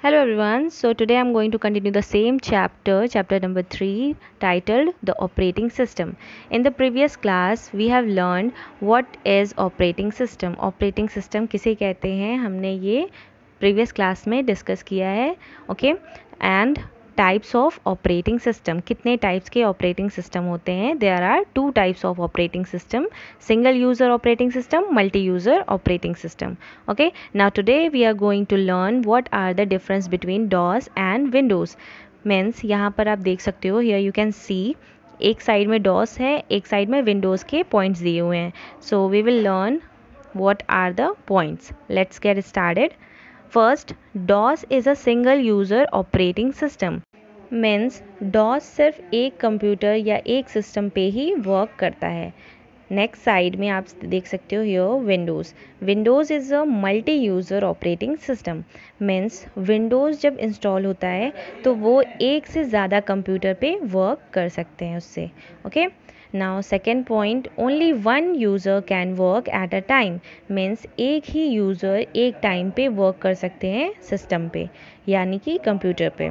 hello everyone so today i'm going to continue the same chapter chapter number 3 titled the operating system in the previous class we have learned what is operating system operating system किसे कहते हैं हमने ये previous class में discuss किया है okay and types of operating system कितने types के ऑपरेटिंग सिस्टम होते हैं there are two types of operating system single user operating system multi user operating system okay now today we are going to learn what are the difference between DOS and Windows means यहाँ पर आप देख सकते हो here you can सी एक side में DOS है एक साइड में विंडोज़ के पॉइंट्स दिए हुए हैं so we will learn what are the points let's get started first dos is a single user operating system means DOS सिर्फ एक कंप्यूटर या एक सिस्टम पे ही वर्क करता है नेक्स्ट साइड में आप देख सकते हो यो Windows Windows is a multi user operating system means Windows जब इंस्टॉल होता है तो वो एक से ज़्यादा कंप्यूटर पे वर्क कर सकते हैं उससे okay now second point only one user can work at a time means एक ही यूज़र एक टाइम पे वर्क कर सकते हैं सिस्टम पे यानी कि कंप्यूटर पे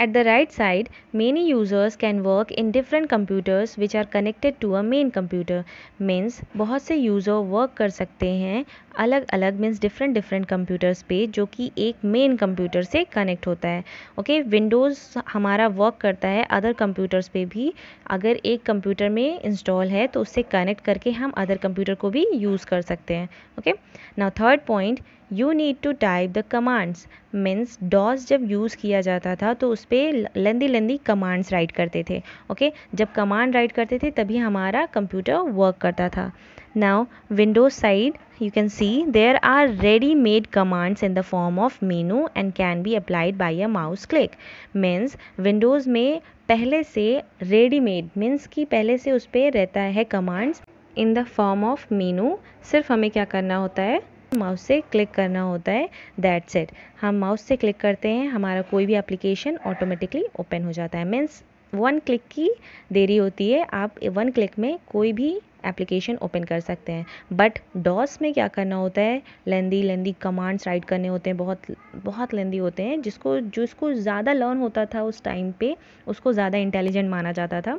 At the right side, many users can work in different computers which are connected to a main computer. Means बहुत से user work कर सकते हैं अलग अलग means different different computers पे जो कि एक main computer से connect होता है okay, Windows हमारा work करता है other computers पे भी अगर एक computer में install है तो उससे connect करके हम other computer को भी use कर सकते हैं Okay, now third point you need to type the commands means DOS जब यूज़ किया जाता था तो उस पर लंदी लंदी कमांड्स राइट करते थे ओके okay? जब कमांड राइट करते थे तभी हमारा कंप्यूटर वर्क करता था now Windows side you can see there are ready made commands in the form of menu and can be applied by a mouse click means Windows में पहले से रेडीमेड मीन्स की पहले से उस पर रहता है commands in the form of menu सिर्फ हमें क्या करना होता है माउस से क्लिक करना होता है दैट सेट हम माउस से क्लिक करते हैं हमारा कोई भी एप्लीकेशन ऑटोमेटिकली ओपन हो जाता है मीन्स वन क्लिक की देरी होती है आप वन क्लिक में कोई भी एप्लीकेशन ओपन कर सकते हैं बट डॉस में क्या करना होता है लेंदी लेंदी कमांड्स राइट करने होते हैं बहुत बहुत लेंदी होते हैं जिसको जिसको ज़्यादा लर्न होता था उस टाइम पे उसको ज़्यादा इंटेलिजेंट माना जाता था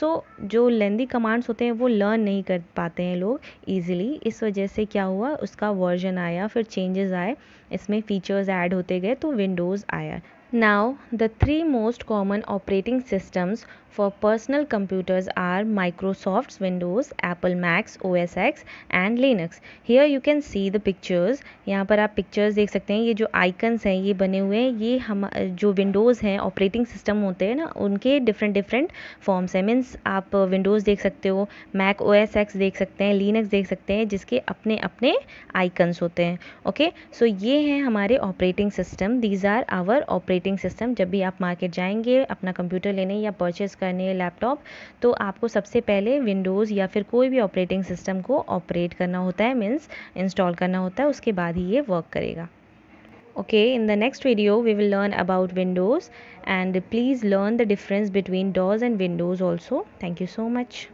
सो so, जो लेंदी कमांड्स होते हैं वो लर्न नहीं कर पाते हैं लोग ईजिली इस वजह से क्या हुआ उसका वर्जन आया फिर चेंजेस आए इसमें फ़ीचर्स ऐड होते गए तो विंडोज़ आया Now, the three most common operating systems for personal computers are Microsoft's Windows, Apple Macs, OS X and Linux. Here you can see the pictures. यहाँ पर आप pictures देख सकते हैं ये जो icons हैं ये बने हुए हैं ये हम जो Windows हैं operating system होते हैं ना उनके different different forms हैं means आप Windows देख सकते हो Mac OS X देख सकते हैं Linux देख सकते हैं जिसके अपने अपने icons होते हैं okay? so, ये हैं हमारे operating system. These are our operating operating system जब भी आप मार्केट जाएंगे अपना कंप्यूटर लेने या परचेज़ करने लैपटॉप तो आपको सबसे पहले विंडोज़ या फिर कोई भी ऑपरेटिंग सिस्टम को ऑपरेट करना होता है मीन्स इंस्टॉल करना होता है उसके बाद ही ये वर्क करेगा okay in the next video we will learn about Windows and please learn the difference between DOS and Windows also thank you so much